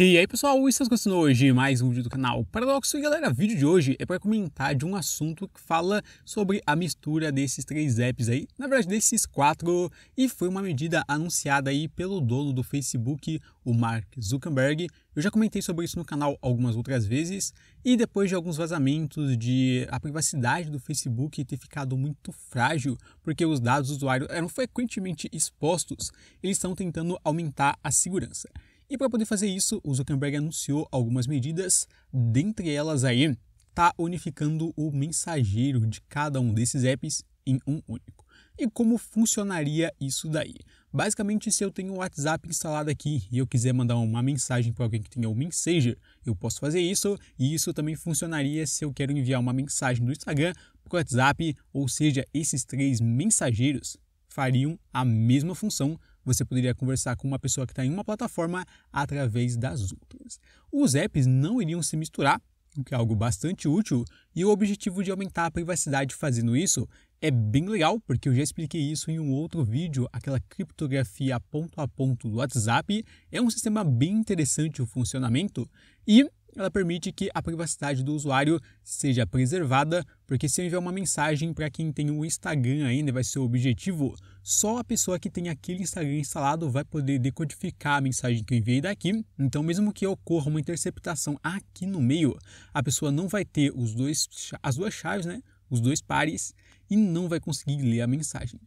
E aí pessoal, estamos começando hoje mais um vídeo do canal Paradoxo e galera, o vídeo de hoje é para comentar de um assunto que fala sobre a mistura desses três apps aí, na verdade desses quatro, e foi uma medida anunciada aí pelo dono do Facebook, o Mark Zuckerberg. Eu já comentei sobre isso no canal algumas outras vezes, e depois de alguns vazamentos de a privacidade do Facebook ter ficado muito frágil, porque os dados do usuário eram frequentemente expostos, eles estão tentando aumentar a segurança. E para poder fazer isso, o Zuckerberg anunciou algumas medidas, dentre elas aí, tá unificando o mensageiro de cada um desses apps em um único. E como funcionaria isso daí? Basicamente, se eu tenho o WhatsApp instalado aqui e eu quiser mandar uma mensagem para alguém que tenha o Messenger, eu posso fazer isso, e isso também funcionaria se eu quero enviar uma mensagem do Instagram para o WhatsApp, ou seja, esses três mensageiros fariam a mesma função você poderia conversar com uma pessoa que está em uma plataforma através das outras. Os apps não iriam se misturar, o que é algo bastante útil, e o objetivo de aumentar a privacidade fazendo isso é bem legal, porque eu já expliquei isso em um outro vídeo, aquela criptografia ponto a ponto do WhatsApp. É um sistema bem interessante o funcionamento e ela permite que a privacidade do usuário seja preservada, porque se eu enviar uma mensagem para quem tem um Instagram ainda, vai ser o objetivo, só a pessoa que tem aquele Instagram instalado vai poder decodificar a mensagem que eu enviei daqui. Então, mesmo que ocorra uma interceptação aqui no meio, a pessoa não vai ter os dois, as duas chaves, né? Os dois pares e não vai conseguir ler a mensagem.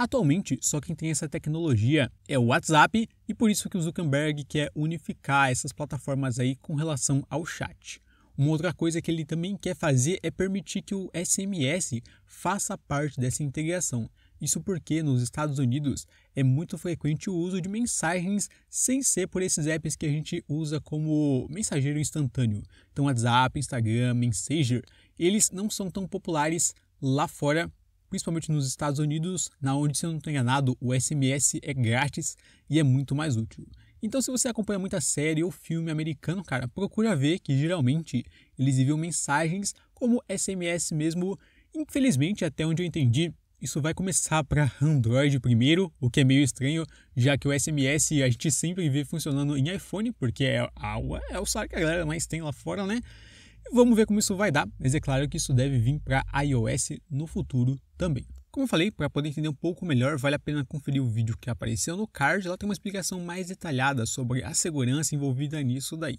Atualmente, só quem tem essa tecnologia é o WhatsApp e por isso que o Zuckerberg quer unificar essas plataformas aí com relação ao chat. Uma outra coisa que ele também quer fazer é permitir que o SMS faça parte dessa integração. Isso porque nos Estados Unidos é muito frequente o uso de mensagens sem ser por esses apps que a gente usa como mensageiro instantâneo. Então, WhatsApp, Instagram, Messenger, eles não são tão populares lá fora principalmente nos Estados Unidos, na onde, se eu não estou enganado, o SMS é grátis e é muito mais útil. Então, se você acompanha muita série ou filme americano, cara, procura ver que geralmente eles enviam mensagens como SMS mesmo. Infelizmente, até onde eu entendi, isso vai começar para Android primeiro, o que é meio estranho, já que o SMS a gente sempre vê funcionando em iPhone, porque é, é o celular que a galera mais tem lá fora, né? Vamos ver como isso vai dar, mas é claro que isso deve vir para iOS no futuro também. Como eu falei, para poder entender um pouco melhor, vale a pena conferir o vídeo que apareceu no card, lá tem uma explicação mais detalhada sobre a segurança envolvida nisso daí.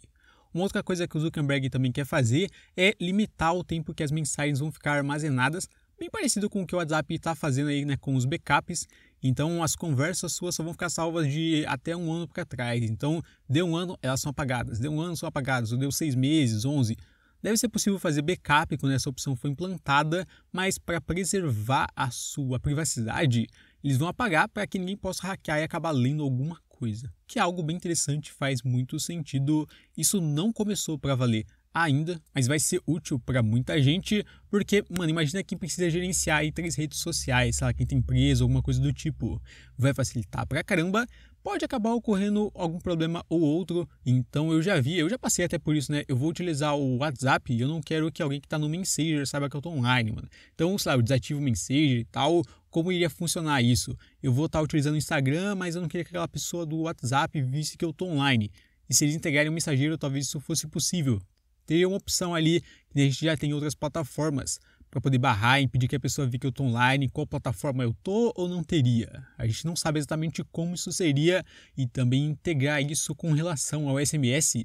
Uma outra coisa que o Zuckerberg também quer fazer é limitar o tempo que as mensagens vão ficar armazenadas, bem parecido com o que o WhatsApp está fazendo aí né, com os backups. Então as conversas suas só vão ficar salvas de até um ano para trás. Então, deu um ano, elas são apagadas. Deu um ano, são apagadas. Ou deu seis meses, onze. Deve ser possível fazer backup quando essa opção foi implantada, mas para preservar a sua privacidade, eles vão apagar para que ninguém possa hackear e acabar lendo alguma coisa. Que é algo bem interessante, faz muito sentido. Isso não começou para valer ainda, mas vai ser útil para muita gente, porque, mano, imagina quem precisa gerenciar aí três redes sociais, sei lá, quem tem empresa, alguma coisa do tipo. Vai facilitar pra caramba, pode acabar ocorrendo algum problema ou outro, então eu já vi, eu já passei até por isso, né? Eu vou utilizar o WhatsApp e eu não quero que alguém que tá no Messenger saiba que eu tô online, mano. Então, sei lá, eu desativo o Messenger e tal, como iria funcionar isso? Eu vou estar tá utilizando o Instagram, mas eu não queria que aquela pessoa do WhatsApp visse que eu tô online. E se eles integrarem o mensageiro, talvez isso fosse possível ter uma opção ali, que a gente já tem em outras plataformas, para poder barrar, impedir que a pessoa veja que eu estou online, qual plataforma eu tô ou não teria. A gente não sabe exatamente como isso seria e também integrar isso com relação ao SMS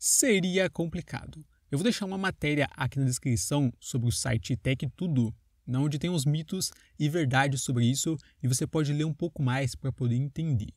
seria complicado. Eu vou deixar uma matéria aqui na descrição sobre o site Tech Tudo, onde tem os mitos e verdades sobre isso, e você pode ler um pouco mais para poder entender.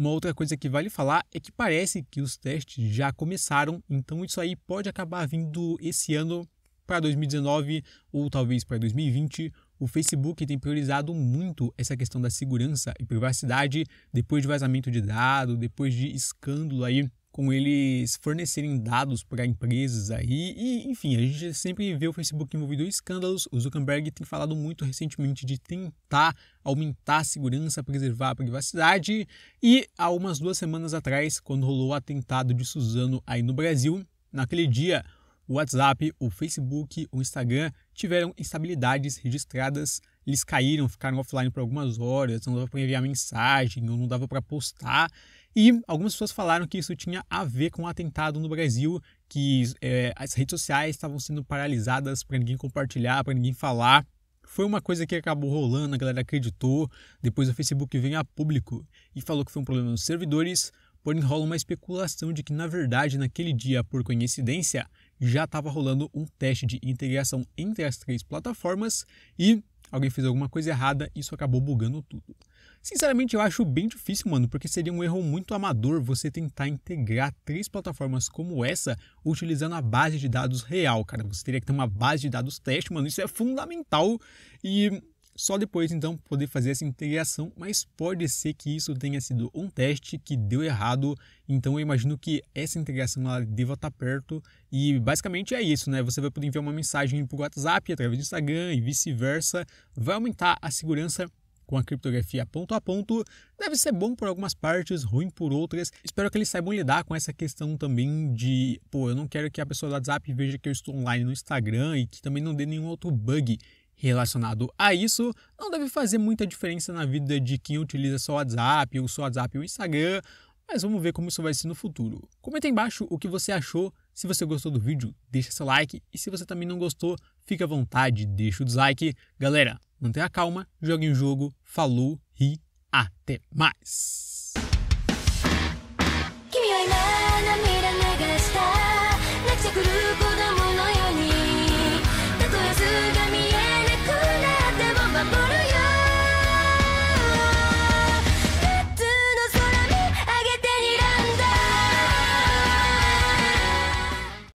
Uma outra coisa que vale falar é que parece que os testes já começaram, então isso aí pode acabar vindo esse ano para 2019 ou talvez para 2020. O Facebook tem priorizado muito essa questão da segurança e privacidade depois de vazamento de dados, depois de escândalo aí com eles fornecerem dados para empresas aí, e enfim, a gente sempre vê o Facebook envolvido em escândalos. O Zuckerberg tem falado muito recentemente de tentar aumentar a segurança, preservar a privacidade, e há umas duas semanas atrás, quando rolou o atentado de Suzano aí no Brasil, naquele dia, o WhatsApp, o Facebook, o Instagram tiveram instabilidades registradas, eles caíram, ficaram offline por algumas horas, não dava para enviar mensagem, ou não dava para postar. E algumas pessoas falaram que isso tinha a ver com o um atentado no Brasil, que é, as redes sociais estavam sendo paralisadas para ninguém compartilhar, para ninguém falar. Foi uma coisa que acabou rolando, a galera acreditou. Depois o Facebook veio a público e falou que foi um problema nos servidores, porém rola uma especulação de que, na verdade, naquele dia, por coincidência, já estava rolando um teste de integração entre as três plataformas e alguém fez alguma coisa errada e isso acabou bugando tudo. Sinceramente, eu acho bem difícil, mano, porque seria um erro muito amador você tentar integrar três plataformas como essa utilizando a base de dados real, cara. Você teria que ter uma base de dados teste, mano. Isso é fundamental e só depois então poder fazer essa integração, mas pode ser que isso tenha sido um teste que deu errado, então eu imagino que essa integração ela deva estar tá perto e basicamente é isso, né? Você vai poder enviar uma mensagem para o WhatsApp através do Instagram e vice-versa, vai aumentar a segurança com a criptografia ponto a ponto deve ser bom por algumas partes, ruim por outras. Espero que eles saibam lidar com essa questão também de, pô, eu não quero que a pessoa do WhatsApp veja que eu estou online no Instagram e que também não dê nenhum outro bug relacionado a isso, não deve fazer muita diferença na vida de quem utiliza só o WhatsApp, ou só o WhatsApp e o Instagram, mas vamos ver como isso vai ser no futuro. Comenta aí embaixo o que você achou, se você gostou do vídeo, deixa seu like, e se você também não gostou, fica à vontade, deixa o dislike. Galera, mantenha a calma, jogue em um jogo, falou e até mais!